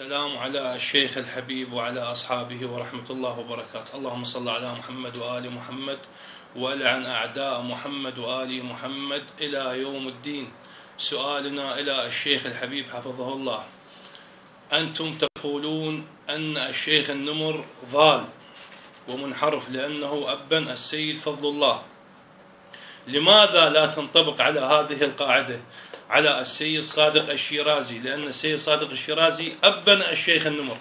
السلام على الشيخ الحبيب وعلى أصحابه ورحمة الله وبركاته اللهم صل على محمد وآل محمد ولعن أعداء محمد وآل محمد إلى يوم الدين سؤالنا إلى الشيخ الحبيب حفظه الله أنتم تقولون أن الشيخ النمر ضال ومنحرف لأنه أبا السيد فضل الله لماذا لا تنطبق على هذه القاعدة على السيد صادق الشيرازي لأن السيد صادق الشيرازي أبن الشيخ النمر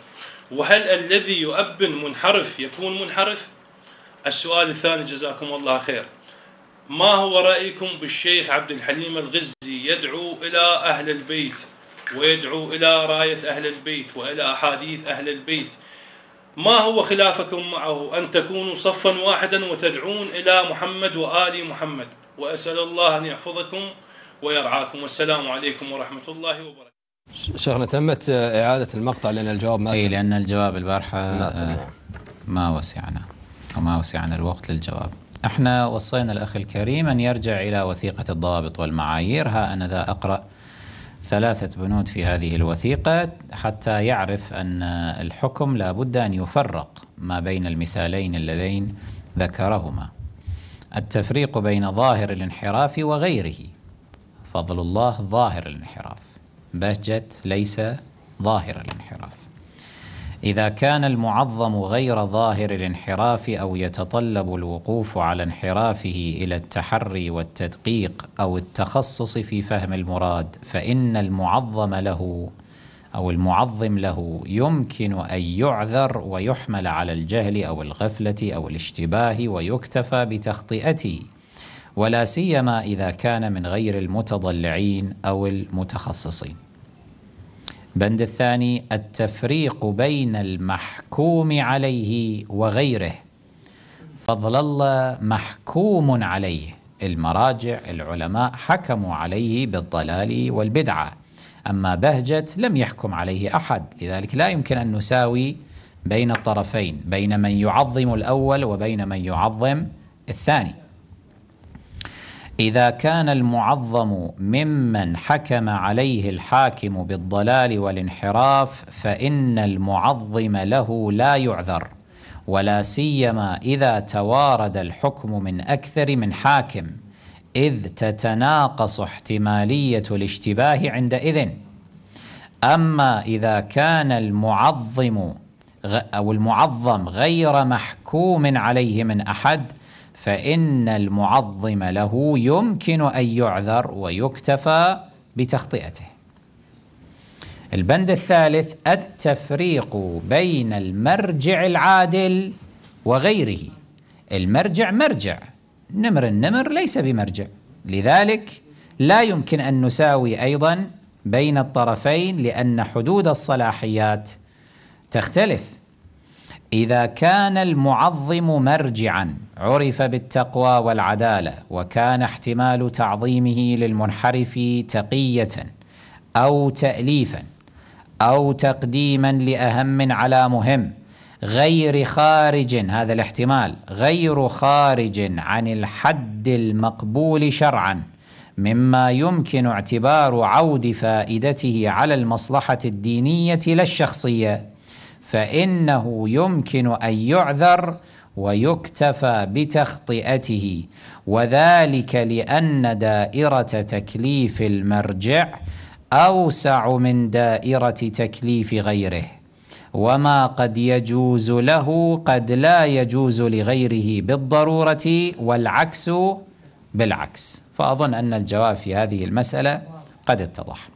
وهل الذي يؤبن منحرف يكون منحرف؟ السؤال الثاني جزاكم الله خير ما هو رأيكم بالشيخ عبد الحليم الغزي يدعو إلى أهل البيت ويدعو إلى راية أهل البيت وإلى أحاديث أهل البيت ما هو خلافكم معه أن تكونوا صفا واحدا وتدعون إلى محمد وآل محمد وأسأل الله أن يحفظكم ويرعاكم والسلام عليكم ورحمة الله وبركاته شيخنا تمت إعادة المقطع لأن الجواب ما أي لأن الجواب البارحة آه، ما وسعنا وما وسعنا الوقت للجواب احنا وصينا الأخ الكريم أن يرجع إلى وثيقة الضوابط والمعايير ها أنا ذا أقرأ ثلاثة بنود في هذه الوثيقة حتى يعرف أن الحكم لا بد أن يفرق ما بين المثالين اللذين ذكرهما التفريق بين ظاهر الانحراف وغيره فضل الله ظاهر الانحراف بهجة ليس ظاهر الانحراف إذا كان المعظم غير ظاهر الانحراف أو يتطلب الوقوف على انحرافه إلى التحري والتدقيق أو التخصص في فهم المراد فإن المعظم له أو المعظم له يمكن أن يعذر ويحمل على الجهل أو الغفلة أو الاشتباه ويكتفى بتخطئته ولا سيما إذا كان من غير المتضلعين أو المتخصصين بند الثاني التفريق بين المحكوم عليه وغيره فضل الله محكوم عليه المراجع العلماء حكموا عليه بالضلال والبدعة أما بهجت لم يحكم عليه أحد لذلك لا يمكن أن نساوي بين الطرفين بين من يعظم الأول وبين من يعظم الثاني إذا كان المعظم ممن حكم عليه الحاكم بالضلال والانحراف فإن المعظم له لا يعذر ولا سيما إذا توارد الحكم من أكثر من حاكم إذ تتناقص احتمالية الاشتباه عندئذ أما إذا كان المعظم أو المعظم غير محكوم عليه من أحد فإن المعظم له يمكن أن يعذر ويكتفى بتخطئته البند الثالث التفريق بين المرجع العادل وغيره المرجع مرجع نمر النمر ليس بمرجع لذلك لا يمكن أن نساوي أيضا بين الطرفين لأن حدود الصلاحيات تختلف إذا كان المعظم مرجعا عرف بالتقوى والعدالة وكان احتمال تعظيمه للمنحرف تقية أو تأليفا أو تقديما لأهم على مهم غير خارج هذا الاحتمال غير خارج عن الحد المقبول شرعا مما يمكن اعتبار عود فائدته على المصلحة الدينية لا الشخصية فإنه يمكن أن يعذر ويكتفى بتخطئته وذلك لأن دائرة تكليف المرجع أوسع من دائرة تكليف غيره وما قد يجوز له قد لا يجوز لغيره بالضرورة والعكس بالعكس فأظن أن الجواب في هذه المسألة قد اتضح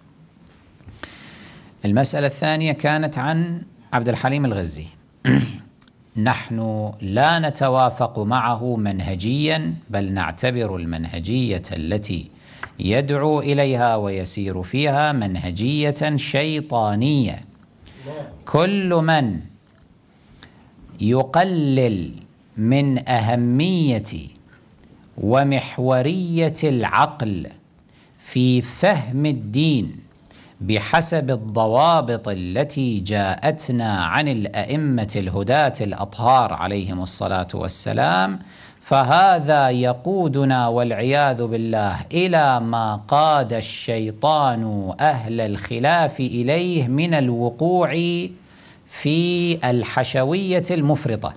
المسألة الثانية كانت عن عبد الحليم الغزي نحن لا نتوافق معه منهجيا بل نعتبر المنهجية التي يدعو إليها ويسير فيها منهجية شيطانية كل من يقلل من أهمية ومحورية العقل في فهم الدين بحسب الضوابط التي جاءتنا عن الأئمة الهداة الأطهار عليهم الصلاة والسلام فهذا يقودنا والعياذ بالله إلى ما قاد الشيطان أهل الخلاف إليه من الوقوع في الحشوية المفرطة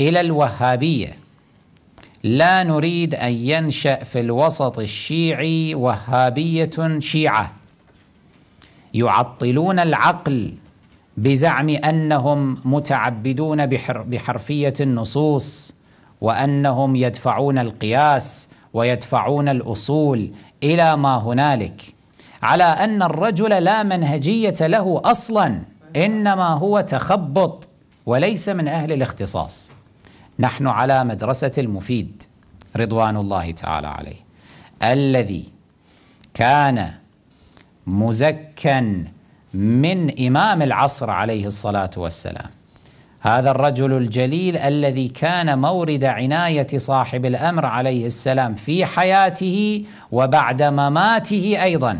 إلى الوهابية لا نريد أن ينشأ في الوسط الشيعي وهابية شيعة يعطلون العقل بزعم أنهم متعبدون بحرفية النصوص وأنهم يدفعون القياس ويدفعون الأصول إلى ما هنالك على أن الرجل لا منهجية له أصلا إنما هو تخبط وليس من أهل الاختصاص نحن على مدرسة المفيد رضوان الله تعالى عليه الذي كان مزكا من إمام العصر عليه الصلاة والسلام هذا الرجل الجليل الذي كان مورد عناية صاحب الأمر عليه السلام في حياته وبعد مماته أيضا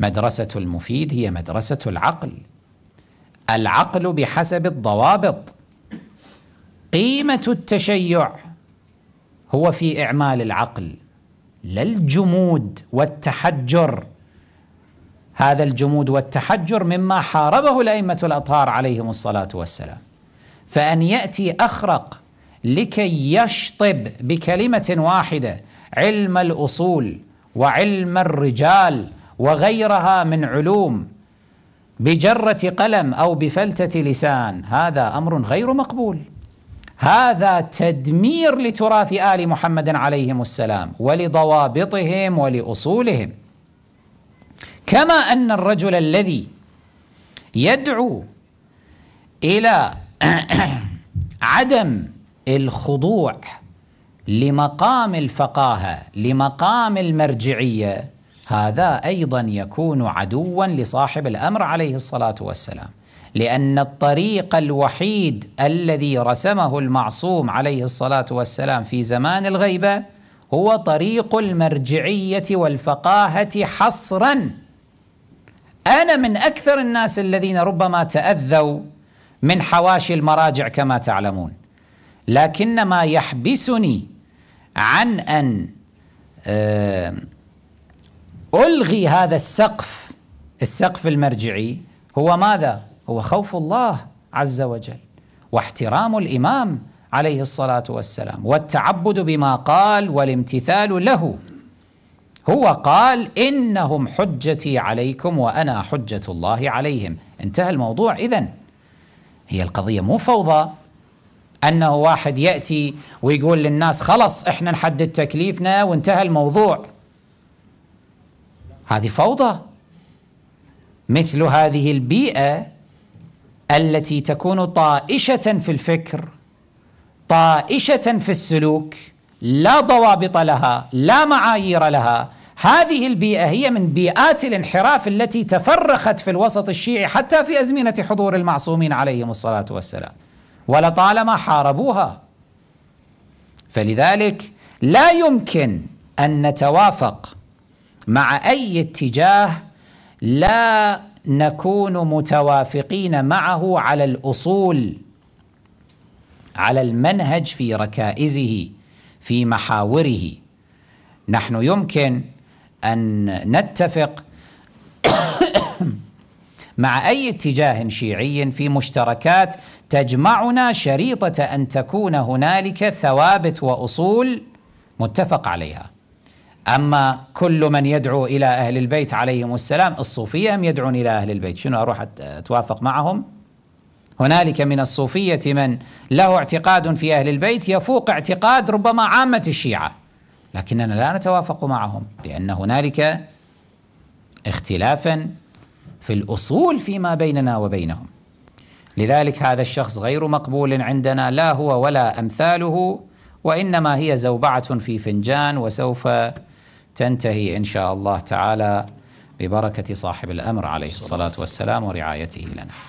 مدرسة المفيد هي مدرسة العقل العقل بحسب الضوابط قيمة التشيع هو في إعمال العقل لا الجمود والتحجر هذا الجمود والتحجر مما حاربه الائمه الاطهار عليهم الصلاه والسلام فان ياتي اخرق لكي يشطب بكلمه واحده علم الاصول وعلم الرجال وغيرها من علوم بجره قلم او بفلته لسان هذا امر غير مقبول هذا تدمير لتراث آل محمد عليهم السلام ولضوابطهم ولأصولهم كما أن الرجل الذي يدعو إلى عدم الخضوع لمقام الفقاهة لمقام المرجعية هذا أيضا يكون عدوا لصاحب الأمر عليه الصلاة والسلام لأن الطريق الوحيد الذي رسمه المعصوم عليه الصلاة والسلام في زمان الغيبة هو طريق المرجعية والفقاهة حصرا أنا من أكثر الناس الذين ربما تأذوا من حواشي المراجع كما تعلمون لكن ما يحبسني عن أن آه، ألغي هذا السقف السقف المرجعي هو ماذا؟ هو خوف الله عز وجل واحترام الإمام عليه الصلاة والسلام والتعبد بما قال والامتثال له هو قال إنهم حجتي عليكم وأنا حجة الله عليهم انتهى الموضوع إذن هي القضية مو فوضى أنه واحد يأتي ويقول للناس خلص إحنا نحدد تكليفنا وانتهى الموضوع هذه فوضى مثل هذه البيئة التي تكون طائشه في الفكر طائشه في السلوك لا ضوابط لها لا معايير لها هذه البيئه هي من بيئات الانحراف التي تفرخت في الوسط الشيعي حتى في ازمنه حضور المعصومين عليهم الصلاه والسلام ولطالما حاربوها فلذلك لا يمكن ان نتوافق مع اي اتجاه لا نكون متوافقين معه على الأصول على المنهج في ركائزه في محاوره نحن يمكن أن نتفق مع أي اتجاه شيعي في مشتركات تجمعنا شريطة أن تكون هنالك ثوابت وأصول متفق عليها اما كل من يدعو الى اهل البيت عليهم السلام الصوفيه هم يدعون الى اهل البيت شنو اروح اتوافق معهم هنالك من الصوفيه من له اعتقاد في اهل البيت يفوق اعتقاد ربما عامه الشيعه لكننا لا نتوافق معهم لان هنالك اختلافا في الاصول فيما بيننا وبينهم لذلك هذا الشخص غير مقبول عندنا لا هو ولا امثاله وانما هي زوبعه في فنجان وسوف تنتهي إن شاء الله تعالى ببركة صاحب الأمر عليه الصلاة والسلام ورعايته لنا